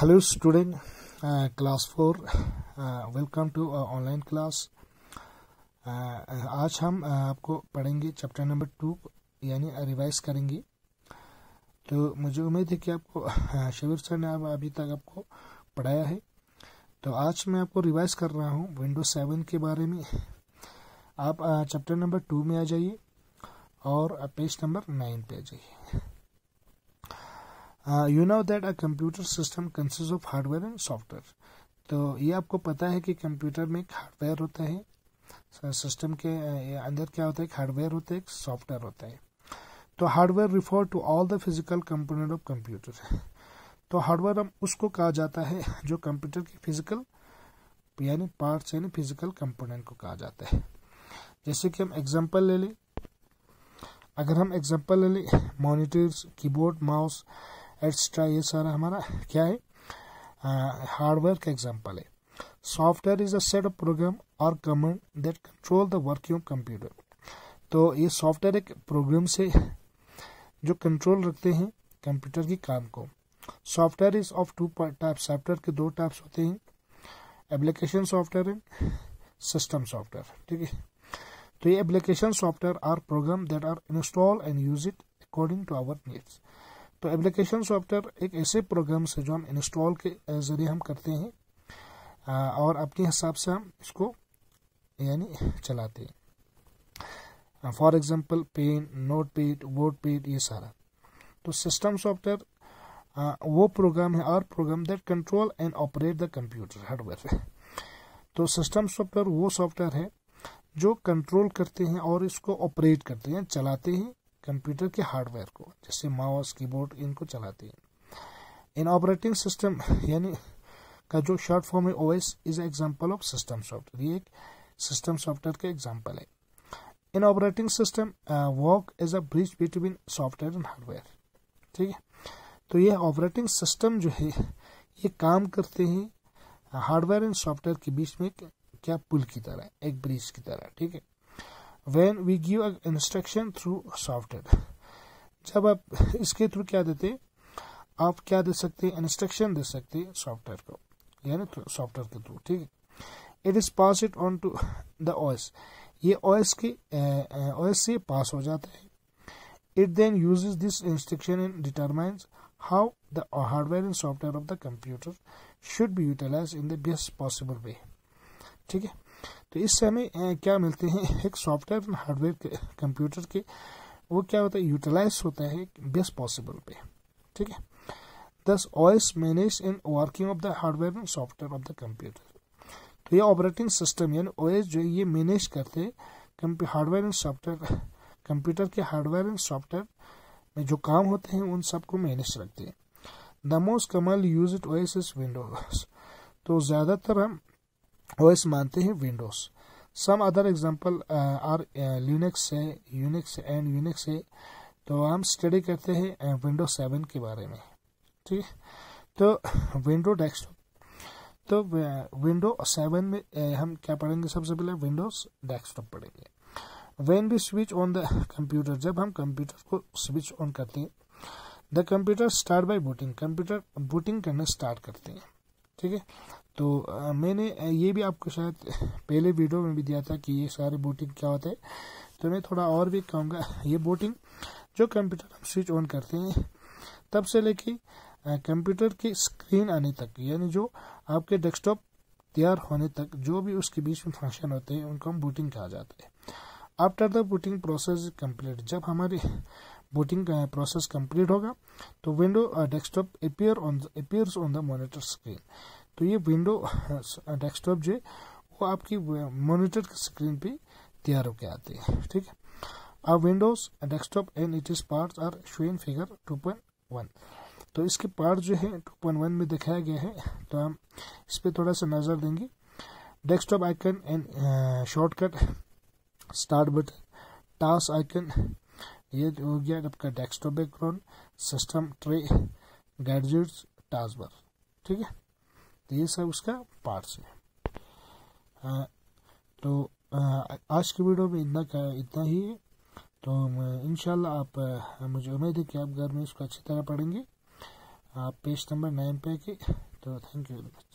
hello student class four welcome to online class आज हम uh, आपको पढ़ेंगे चैप्टर नंबर टू यानी रिवाइज करेंगे तो मुझे उम्मीद है कि आपको uh, शिविर सर ने आप अभी तक आपको पढ़ाया है तो आज मैं आपको रिवाइज कर रहा हूँ विंडो सेवन के बारे में आप चैप्टर नंबर टू में आ जाइए और पेज नंबर नाइन पे आ जाइए you know that a computer system consist of hardware and software तो ये आपको पता है कि कंप्यूटर में एक हार्डवेयर होता है सिस्टम के uh, अंदर क्या होता है हार्डवेयर होता है एक सॉफ्टवेयर होता है तो hardware refer to all the physical component of computer तो हार्डवेयर हम उसको कहा जाता है जो कंप्यूटर के फिजिकल यानी पार्ट्स यानी फिजिकल कंपोनेंट को कहा जाता है जैसे कि हम एग्जांपल ले लें अगर हम एग्जांपल ले लें मॉनिटर्स कीबोर्ड माउस एक्स्ट्रा ये सारा हमारा क्या है हार्डवेयर का एग्जाम्पल है software is a set of program और command that control the working of computer तो ये सॉफ्टवेयर एक प्रोग्राम से जो कंट्रोल रखते हैं कंप्यूटर के काम को software is of two type software के दो टाइप्स होते हैं application software and system software ठीक है तो ये application software are program that are install and use it according to our needs तो एप्लीकेशन सॉफ्टवेयर एक ऐसे प्रोग्राम्स है जो हम इंस्टॉल के ज़रिए हम करते हैं और अपने हिसाब से हम इसको यानी चलाते हैं for example paint notepad wordpad ये सारा तो सिस्टम सॉफ्टवेयर वो प्रोग्राम है और program that control and operate the computer hardware तो सिस्टम सॉफ्टवेयर वो सॉफ्टवेयर है जो कंट्रोल करते हैं और इसको ऑपरेट करते हैं चलाते हैं कंप्यूटर के हार्डवेयर को जैसे माउस कीबोर्ड इनको चलाते हैं इन ऑपरेटिंग सिस्टम यानी का जो शॉर्ट फॉर्म है OS is example of system software ये एक सिस्टम सॉफ्टवेयर का एग्जांपल है an operating system work as a bridge between software and hardware ठीक है तो ये ऑपरेटिंग सिस्टम जो है ये काम करते हैं हार्डवेयर एंड सॉफ्टवेयर के बीच में क्या पुल की तरह एक ब्रिज की तरह ठीक है when we give an instruction through software जब आप इसके थ्रू क्या देते आप क्या दे सकते हैं इंस्ट्रक्शन दे सकते हैं सॉफ्टवेयर को यानी सॉफ्टवेयर के थ्रू ठीक है it is pass it on to the OS ये ऑयस के ऑयस से पास हो जाता है it then use this instruction in determines how the hardware and software of the computer should be utilize in the best possible way ठीक है तो इससे हमें क्या मिलते हैं एक सॉफ्टवेयर एंड हार्डवेयर कंप्यूटर के वो क्या होता है यूटिलाइज होता है बेस्ट पॉसिबल पे ठीक है thus OS manage in working of the hardware and software of the computer तो ये ऑपरेटिंग सिस्टम यानी ओएस जो है ये मैनेज करते हैं हार्डवेयर एंड सॉफ्टवेयर कंप्यूटर के हार्डवेयर एंड सॉफ्टवेयर में जो काम होते हैं उन सबको मैनेज रखते हैं the most common use it OS is Windows तो ज़्यादातर हम ओएस मानते हैं Windows some other example are Linux है यूनिक्स एंड यूनिक्स है तो हम स्टडी करते हैं विंडो uh, सेवन के बारे में ठीक तो विंडो डेस्कटॉप तो विंडो uh, सेवन में uh, हम क्या पढ़ेंगे सबसे पहले विंडोज डेस्कटॉप पढ़ेंगे when we switch on the computer जब हम कंप्यूटर को स्विच ऑन करते हैं the computer start by booting computer booting करना स्टार्ट करते हैं ठीक है तो मैंने ये भी आपको शायद पहले वीडियो में भी दिया था कि ये सारे बोटिंग क्या होते है तो मैं थोड़ा और भी कहूँगा ये बोटिंग जो कंप्यूटर हम स्विच ऑन करते हैं तब से लेके कंप्यूटर की स्क्रीन आने तक यानी जो आपके डेस्कटॉप तैयार होने तक जो भी उसके बीच में फंक्शन होते हैं उनको हम बूटिंग कहा जाता है after the booting process complete जब हमारी बूटिंग प्रोसेस कंप्लीट होगा तो window desktop appear on appears on the monitor screen तो ये विंडो डेस्कटॉप uh, जो है वो आपकी मॉनिटर uh, स्क्रीन पे तैयार होकर आते हैं ठीक है अब Windows desktop and it is part are show in figure two point one तो इसके पार्ट जो है टू पॉइंट वन में दिखाया गया है तो हम इस पर थोड़ा सा नज़र देंगे desktop icon and shortcut start button task icon ये हो गया आपका desktop background system tray gadgets task bar ठीक है तो ये सब उसका पार्ट्स है तो आज की वीडियो में इतना का इतना ही है तो इन आप मुझे उम्मीद है कि आप घर में इसको अच्छी तरह पढ़ेंगे आप पेज नंबर नाइन पे आके तो थैंक यू वेरी मच